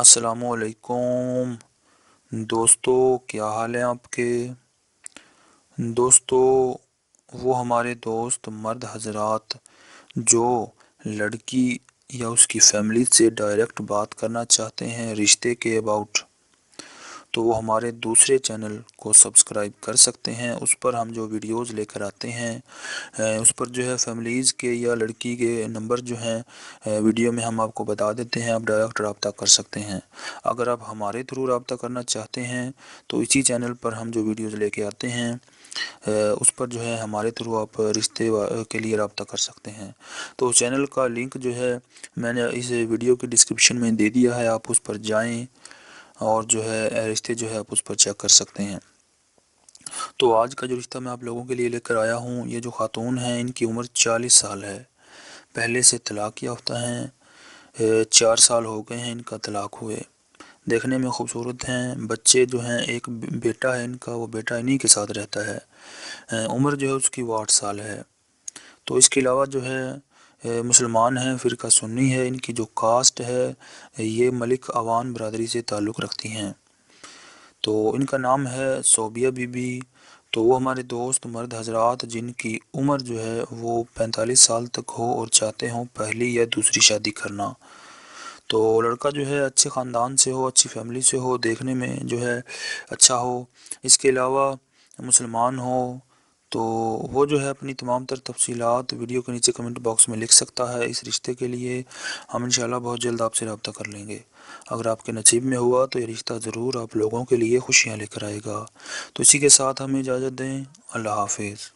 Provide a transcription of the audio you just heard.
असलकुम दोस्तों क्या हाल है आपके दोस्तों वो हमारे दोस्त मर्द हजरात जो लड़की या उसकी फैमिली से डायरेक्ट बात करना चाहते हैं रिश्ते के अबाउट तो वो हमारे दूसरे चैनल को सब्सक्राइब कर सकते हैं उस पर हम जो वीडियोस लेकर आते हैं उस पर जो है फैमिलीज़ के या लड़की के नंबर जो हैं वीडियो में हम आपको बता देते हैं आप डायरेक्ट रबता कर सकते हैं अगर आप हमारे थ्रू रबता करना चाहते हैं तो इसी चैनल पर हम जो वीडियोज़ लेके आते हैं उस पर जो है हमारे थ्रू आप रिश्ते के लिए रबता कर सकते हैं तो चैनल का लिंक जो है मैंने इस वीडियो के डिस्क्रिप्शन में दे दिया है आप उस पर जाएँ और जो है रिश्ते जो है आप उस पर चेक कर सकते हैं तो आज का जो रिश्ता मैं आप लोगों के लिए लेकर आया हूँ ये जो खातून हैं इनकी उम्र चालीस साल है पहले से तलाक याफ्ता हैं चार साल हो गए हैं इनका तलाक हुए देखने में खूबसूरत हैं बच्चे जो हैं एक बेटा है इनका वो बेटा इन्हीं के साथ रहता है उम्र जो है उसकी वो आठ साल है तो इसके अलावा जो है मुसलमान हैं फिर सुन्नी है इनकी जो कास्ट है ये मलिक अवान बरदरी से ताल्लुक़ रखती हैं तो इनका नाम है सोबिया बीबी तो वो हमारे दोस्त मर्द हजरात जिनकी उम्र जो है वो पैंतालीस साल तक हो और चाहते हों पहली या दूसरी शादी करना तो लड़का जो है अच्छे ख़ानदान से हो अच्छी फैमिली से हो देखने में जो है अच्छा हो इसके अलावा मुसलमान हो तो वो जो है अपनी तमाम तर तफसीत वीडियो के नीचे कमेंट बॉक्स में लिख सकता है इस रिश्ते के लिए हम इन बहुत जल्द आपसे रबता कर लेंगे अगर आपके नसीब में हुआ तो ये रिश्ता ज़रूर आप लोगों के लिए खुशियाँ लेकर आएगा तो इसी के साथ हमें इजाज़त दें अल्लाह हाफिज़